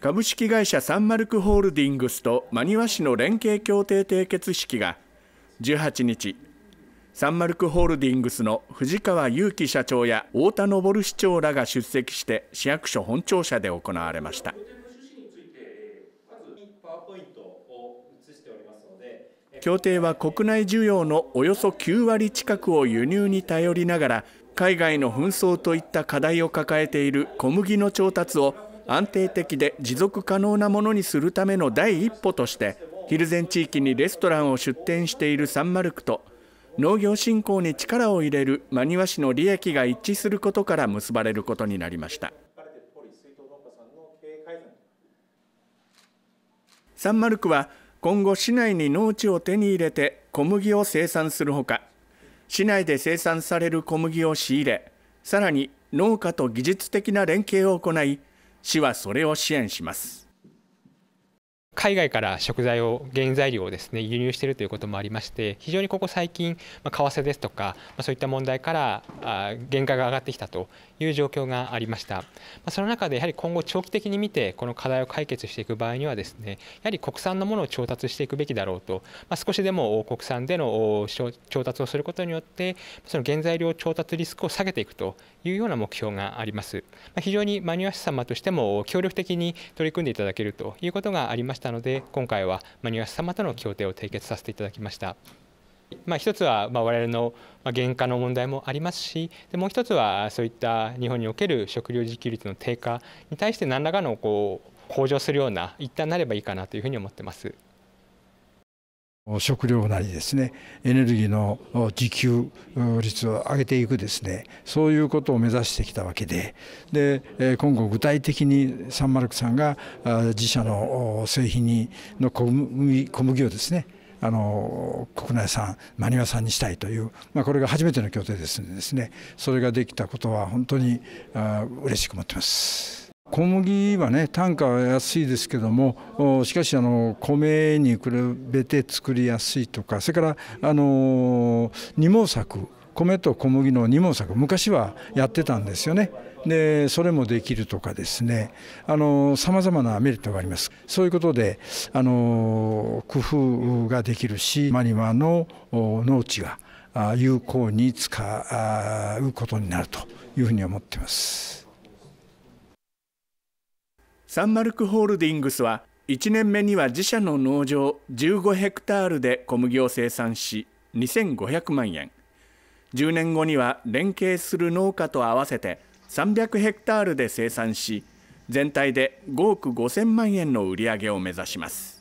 株式会社サンマルクホールディングスと真庭市の連携協定締結式が18日サンマルクホールディングスの藤川祐樹社長や太田昇市長らが出席して市役所本庁舎で行われました。協定は国内需要のおよそ9割近くを輸入に頼りながら海外の紛争といった課題を抱えている小麦の調達を安定的で持続可能なものにするための第一歩としてヒルゼン地域にレストランを出店しているサンマルクと農業振興に力を入れる真庭市の利益が一致することから結ばれることになりましたサンマルクは今後市内に農地を手に入れて小麦を生産するほか市内で生産される小麦を仕入れさらに農家と技術的な連携を行い市はそれを支援します海外から食材を原材料をですね輸入しているということもありまして非常にここ最近、まあ、為替ですとか、まあ、そういった問題からあ原価が上がってきたという状況がありました、まあ、その中でやはり今後長期的に見てこの課題を解決していく場合にはですねやはり国産のものを調達していくべきだろうと、ま少しでも国産での調達をすることによってその原材料調達リスクを下げていくというような目標があります、ま非常にマニュアス様としても協力的に取り組んでいただけるということがありましたしたので今回はマニュアス様との協定を締結させていただきました。まあ、一つはま我々の原価の問題もありますしでもう一つはそういった日本における食料自給率の低下に対して何らかのこう向上するような一旦なればいいかなというふうに思ってます。食料なりですねエネルギーの自給率を上げていくですねそういうことを目指してきたわけでで今後具体的にサンマルクさんが自社の製品にの小麦をですねあの国内産マ真庭産にしたいという、まあ、これが初めての協定ですのでですねそれができたことは本当に嬉しく思ってます。小麦はね単価は安いですけどもしかしあの米に比べて作りやすいとかそれからあの二毛作米と小麦の二毛作昔はやってたんですよね。でそれもできるとかですねさまざまなメリットがありますそういうことであの工夫ができるしマニマの農地が有効に使うことになるというふうに思ってます。サンマルクホールディングスは1年目には自社の農場15ヘクタールで小麦を生産し2500万円10年後には連携する農家と合わせて300ヘクタールで生産し全体で5億5000万円の売り上げを目指します。